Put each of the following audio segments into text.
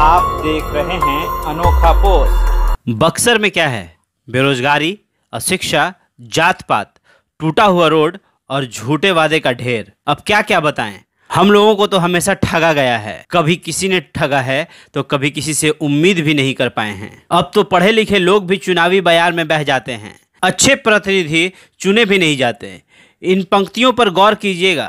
आप देख रहे हैं अनोखा पोस्ट बक्सर में क्या है बेरोजगारी अशिक्षा जात पात टूटा हुआ रोड और झूठे वादे का ढेर अब क्या क्या बताएं हम लोगों को तो हमेशा ठगा गया है कभी किसी ने ठगा है तो कभी किसी से उम्मीद भी नहीं कर पाए हैं अब तो पढ़े लिखे लोग भी चुनावी बयान में बह जाते हैं अच्छे प्रतिनिधि चुने भी नहीं जाते इन पंक्तियों पर गौर कीजिएगा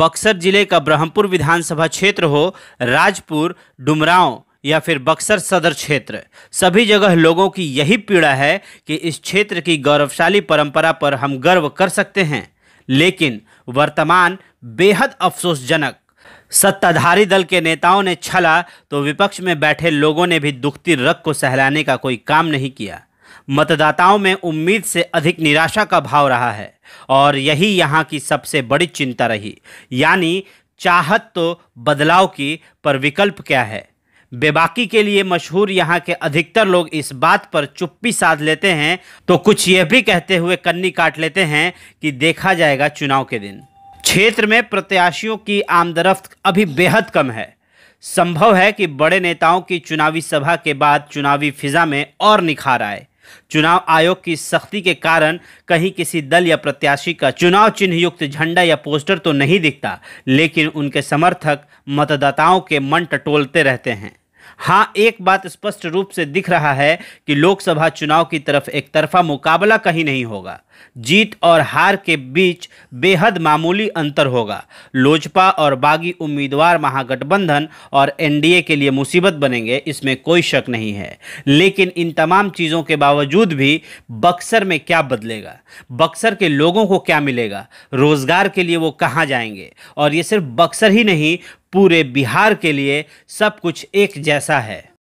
बक्सर जिले का ब्रह्मपुर विधानसभा क्षेत्र हो राजपुर डुमराव या फिर बक्सर सदर क्षेत्र सभी जगह लोगों की यही पीड़ा है कि इस क्षेत्र की गौरवशाली परंपरा पर हम गर्व कर सकते हैं लेकिन वर्तमान बेहद अफसोसजनक सत्ताधारी दल के नेताओं ने छला तो विपक्ष में बैठे लोगों ने भी दुखती रग को सहलाने का कोई काम नहीं किया मतदाताओं में उम्मीद से अधिक निराशा का भाव रहा है और यही यहाँ की सबसे बड़ी चिंता रही यानी चाहत तो बदलाव की पर विकल्प क्या है बेबाकी के लिए मशहूर यहाँ के अधिकतर लोग इस बात पर चुप्पी साध लेते हैं तो कुछ यह भी कहते हुए कन्नी काट लेते हैं कि देखा जाएगा चुनाव के दिन क्षेत्र में प्रत्याशियों की आमदरफ्त अभी बेहद कम है संभव है कि बड़े नेताओं की चुनावी सभा के बाद चुनावी फिजा में और निखार आए चुनाव आयोग की सख्ती के कारण कहीं किसी दल या प्रत्याशी का चुनाव चिन्ह युक्त झंडा या पोस्टर तो नहीं दिखता लेकिन उनके समर्थक मतदाताओं के मन टटोलते रहते हैं हाँ एक बात स्पष्ट रूप से दिख रहा है कि लोकसभा चुनाव की तरफ एक तरफा मुकाबला कहीं नहीं होगा जीत और हार के बीच बेहद मामूली अंतर होगा लोजपा और बागी उम्मीदवार महागठबंधन और एनडीए के लिए मुसीबत बनेंगे इसमें कोई शक नहीं है लेकिन इन तमाम चीज़ों के बावजूद भी बक्सर में क्या बदलेगा बक्सर के लोगों को क्या मिलेगा रोज़गार के लिए वो कहाँ जाएंगे और ये सिर्फ बक्सर ही नहीं पूरे बिहार के लिए सब कुछ एक जैसा है